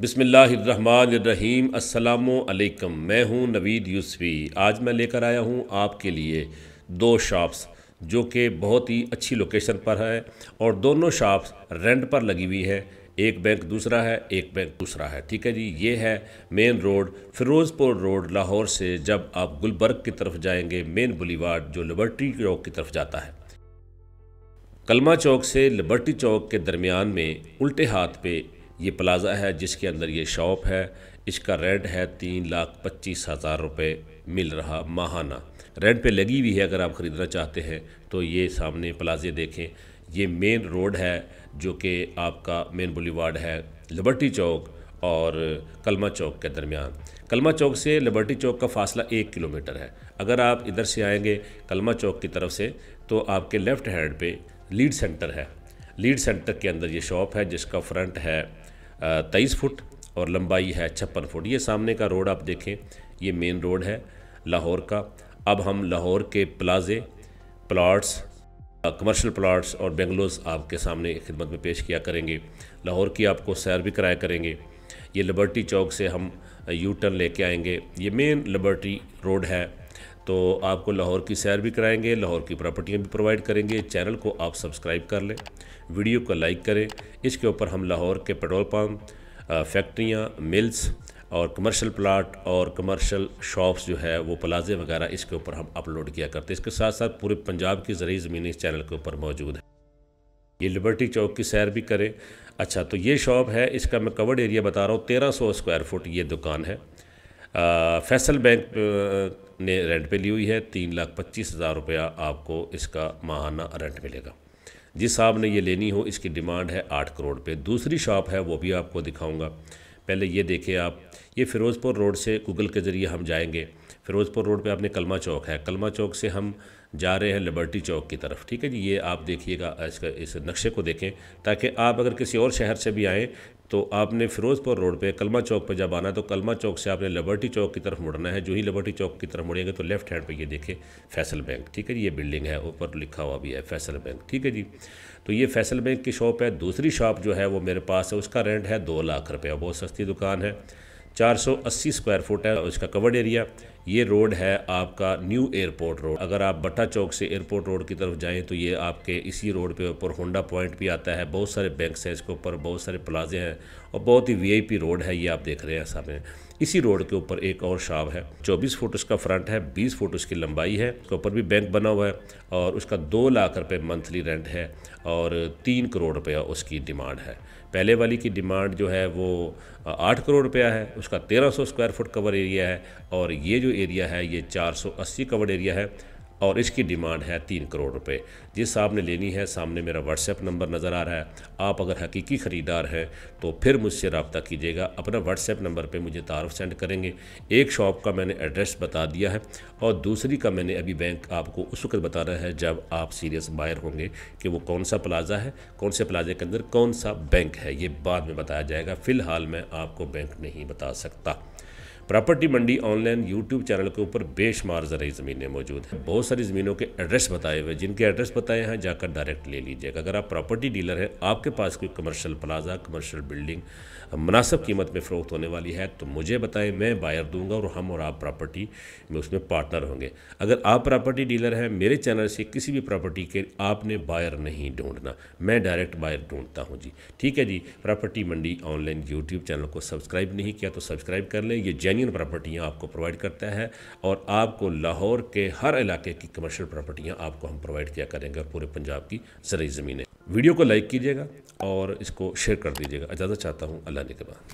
बिसमीम् अल्लाम मैं हूं नवीद यूसफ़ी आज मैं लेकर आया हूं आपके लिए दो शॉप्स जो कि बहुत ही अच्छी लोकेशन पर है और दोनों शॉप्स रेंट पर लगी हुई हैं एक बैंक दूसरा है एक बैंक दूसरा है ठीक है जी ये है main road Ferozepur road Lahore से जब आप गुलबर्ग की तरफ जाएंगे मेन बुलीवार जो लिबर्टी चौक की तरफ जाता है कलमा चौक से लिबर्टी चौक के दरमियान में उल्टे हाथ पे ये प्लाज़ा है जिसके अंदर ये शॉप है इसका रेंट है तीन लाख पच्चीस हज़ार रुपये मिल रहा माहाना रेंट पे लगी हुई है अगर आप ख़रीदना चाहते हैं तो ये सामने प्लाजे देखें ये मेन रोड है जो कि आपका मेन बुलीवार्ड है लिबर्टी चौक और कलमा चौक के दरमियान कलमा चौक से लिबर्टी चौक का फासला एक किलोमीटर है अगर आप इधर से आएंगे कलमा चौक की तरफ से तो आपके लेफ़्ट हैंड पे लीड सेंटर है लीड सेंटर के अंदर ये शॉप है जिसका फ्रंट है तेईस फुट और लंबाई है छप्पन फुट ये सामने का रोड आप देखें ये मेन रोड है लाहौर का अब हम लाहौर के प्लाजे प्लाट्स कमर्शियल प्लाट्स और बेंगलोज आपके सामने खिदमत में पेश किया करेंगे लाहौर की आपको सैर भी कराया करेंगे ये लिबर्टी चौक से हम यू टर्न लेके आएंगे ये मेन लिबर्टी रोड है तो आपको लाहौर की सैर भी कराएंगे लाहौर की प्रॉपर्टियाँ भी प्रोवाइड करेंगे चैनल को आप सब्सक्राइब कर लें वीडियो को लाइक करें इसके ऊपर हम लाहौर के पेट्रोल पम्प फैक्ट्रियाँ मिल्स और कमर्शियल प्लाट और कमर्शियल शॉप्स जो है वो प्लाजे वगैरह इसके ऊपर हम अपलोड किया करते हैं इसके साथ साथ पूरे पंजाब की ज़रिए ज़मीन इस चैनल के ऊपर मौजूद है ये लिबर्टी चौक की सैर भी करें अच्छा तो ये शॉप है इसका मैं कवर्ड एरिया बता रहा हूँ तेरह सौ स्क्वायर फुट ये दुकान है फैसल बैंक ने रेंट पे ली हुई है तीन लाख पच्चीस हज़ार रुपया आपको इसका माहाना रेंट मिलेगा जिस साहब ने ये लेनी हो इसकी डिमांड है आठ करोड़ पे दूसरी शॉप है वो भी आपको दिखाऊंगा पहले ये देखें आप ये फ़िरोज़पुर रोड से गूगल के ज़रिए हम जाएंगे फ़िरोज़पुर रोड पे आपने कलमा चौक है कलमा चौक से हम जा रहे हैं लिबर्टी चौक की तरफ ठीक है जी ये आप देखिएगा इसका इस नक्शे को देखें ताकि आप अगर किसी और शहर से भी आएँ तो आपने फ़िरोज़पुर रोड पे कलमा चौक पे जब आना तो कलमा चौक से आपने लिबर्टी चौक की तरफ मुड़ना है जो ही लिबर्टी चौक की तरफ मुड़ेंगे तो लेफ्ट हैंड पे ये देखें फैसल बैंक ठीक है जी ये बिल्डिंग है ऊपर लिखा हुआ भी है फैसल बैंक ठीक है जी तो ये फैसल बैंक की शॉप है दूसरी शॉप जो है वो मेरे पास है उसका रेंट है दो लाख रुपये बहुत सस्ती दुकान है चार स्क्वायर फुट है उसका कवर्ड एरिया ये रोड है आपका न्यू एयरपोर्ट रोड अगर आप बट्टा चौक से एयरपोर्ट रोड की तरफ जाएं तो ये आपके इसी रोड पे ऊपर होंडा पॉइंट भी आता है बहुत सारे बैंक्स हैं इसके ऊपर बहुत सारे प्लाजे हैं और बहुत ही वीआईपी रोड है ये आप देख रहे हैं सामने इसी रोड के ऊपर एक और शॉप है चौबीस फुट उसका फ्रंट है बीस फुट उसकी लंबाई है उसके ऊपर भी बैंक बना हुआ है और उसका दो लाख रुपये मंथली रेंट है और तीन करोड़ रुपया उसकी डिमांड है पहले वाली की डिमांड जो है वो आठ करोड़ रुपया है उसका तेरह स्क्वायर फुट कवर एरिया है और ये जो एरिया है ये 480 कवर्ड एरिया है और इसकी डिमांड है तीन करोड़ रुपए जिस साहब ने लेनी है सामने मेरा व्हाट्सएप नंबर नज़र आ रहा है आप अगर हकीकी ख़रीदार हैं तो फिर मुझसे रबता कीजिएगा अपना व्हाट्सएप नंबर पे मुझे तारफ़ सेंड करेंगे एक शॉप का मैंने एड्रेस बता दिया है और दूसरी का मैंने अभी बैंक आपको उस वक्त बताना है जब आप सीरियस बायर होंगे कि वो कौन सा प्लाजा है कौन से प्लाजे के अंदर कौन सा बैंक है ये बाद में बताया जाएगा फ़िलहाल मैं आपको बैंक नहीं बता सकता property mandi online YouTube channel के ऊपर बेशुमार जरिए ज़मीनें मौजूद हैं बहुत सारी ज़मीनों के एड्रेस बताए हुए जिनके एड्रेस बताए हैं जाकर डायरेक्ट ले लीजिएगा अगर आप प्रॉपर्टी डीलर हैं आपके पास कोई कमर्शल प्लाजा कमर्शल बिल्डिंग मुनासब कीमत में फ़रोख्त होने वाली है तो मुझे बताएं मैं बायर दूंगा और हम और आप प्रॉपर्टी में उसमें पार्टनर होंगे अगर आप प्रॉपर्टी डीलर हैं मेरे चैनल से किसी भी प्रॉपर्टी के आपने बायर नहीं ढूंढना मैं डायरेक्ट बायर ढूंढता हूँ जी ठीक है जी property mandi online YouTube channel को सब्सक्राइब नहीं किया तो सब्सक्राइब कर लें ये जेन्य बेहतरीन प्रॉपर्टियाँ आपको प्रोवाइड करता है और आपको लाहौर के हर इलाके की कमर्शियल प्रॉपर्टियाँ आपको हम प्रोवाइड किया करेंगे और पूरे पंजाब की सरई ज़मीनें वीडियो को लाइक कीजिएगा और इसको शेयर कर दीजिएगा इजाज़त चाहता हूँ अल्लाह ने के बाद